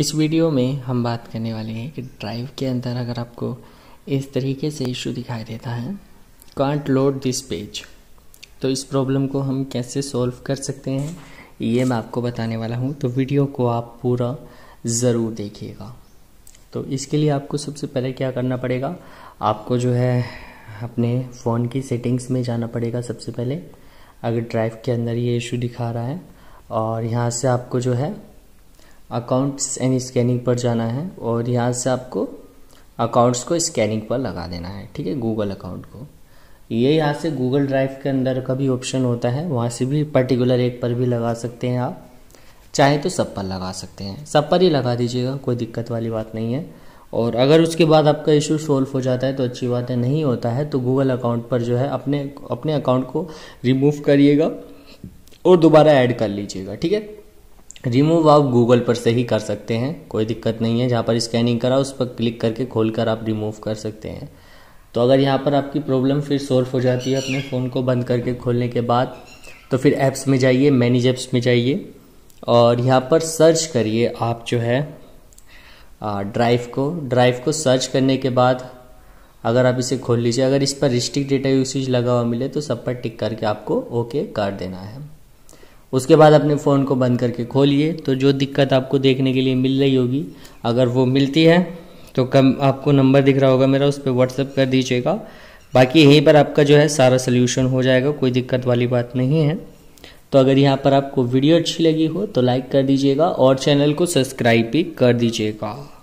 इस वीडियो में हम बात करने वाले हैं कि ड्राइव के अंदर अगर आपको इस तरीके से इशू दिखाई देता है कांट लोड दिस पेज तो इस प्रॉब्लम को हम कैसे सॉल्व कर सकते हैं ये मैं आपको बताने वाला हूँ तो वीडियो को आप पूरा ज़रूर देखिएगा तो इसके लिए आपको सबसे पहले क्या करना पड़ेगा आपको जो है अपने फ़ोन की सेटिंग्स में जाना पड़ेगा सबसे पहले अगर ड्राइव के अंदर ये इशू दिखा रहा है और यहाँ से आपको जो है अकाउंट्स एंड स्कैनिंग पर जाना है और यहाँ से आपको अकाउंट्स को स्कैनिंग पर लगा देना है ठीक है गूगल अकाउंट को ये यहाँ से गूगल ड्राइव के अंदर का भी ऑप्शन होता है वहाँ से भी पर्टिकुलर एक पर भी लगा सकते हैं आप चाहे तो सब पर लगा सकते हैं सब पर ही लगा दीजिएगा कोई दिक्कत वाली बात नहीं है और अगर उसके बाद आपका इशू सॉल्व हो जाता है तो अच्छी बात है नहीं होता है तो गूगल अकाउंट पर जो है अपने अपने अकाउंट को रिमूव करिएगा और दोबारा ऐड कर लीजिएगा ठीक है रिमूव आप गूगल पर से ही कर सकते हैं कोई दिक्कत नहीं है जहाँ पर स्कैनिंग करा उस पर क्लिक करके खोल कर आप रिमूव कर सकते हैं तो अगर यहाँ पर आपकी प्रॉब्लम फिर सॉल्व हो जाती है अपने फ़ोन को बंद करके खोलने के बाद तो फिर ऐप्स में जाइए मैनेज ऐप्स में जाइए और यहाँ पर सर्च करिए आप जो है ड्राइव को ड्राइव को सर्च करने के बाद अगर आप इसे खोल लीजिए अगर इस पर रिस्ट्रिक्ट डेटा यूसेज लगा हुआ मिले तो सब पर टिक करके आपको ओके कर देना है उसके बाद अपने फ़ोन को बंद करके खोलिए तो जो दिक्कत आपको देखने के लिए मिल रही होगी अगर वो मिलती है तो कम आपको नंबर दिख रहा होगा मेरा उस पर व्हाट्सअप कर दीजिएगा बाकी यहीं पर आपका जो है सारा सोल्यूशन हो जाएगा कोई दिक्कत वाली बात नहीं है तो अगर यहाँ पर आपको वीडियो अच्छी लगी हो तो लाइक कर दीजिएगा और चैनल को सब्सक्राइब भी कर दीजिएगा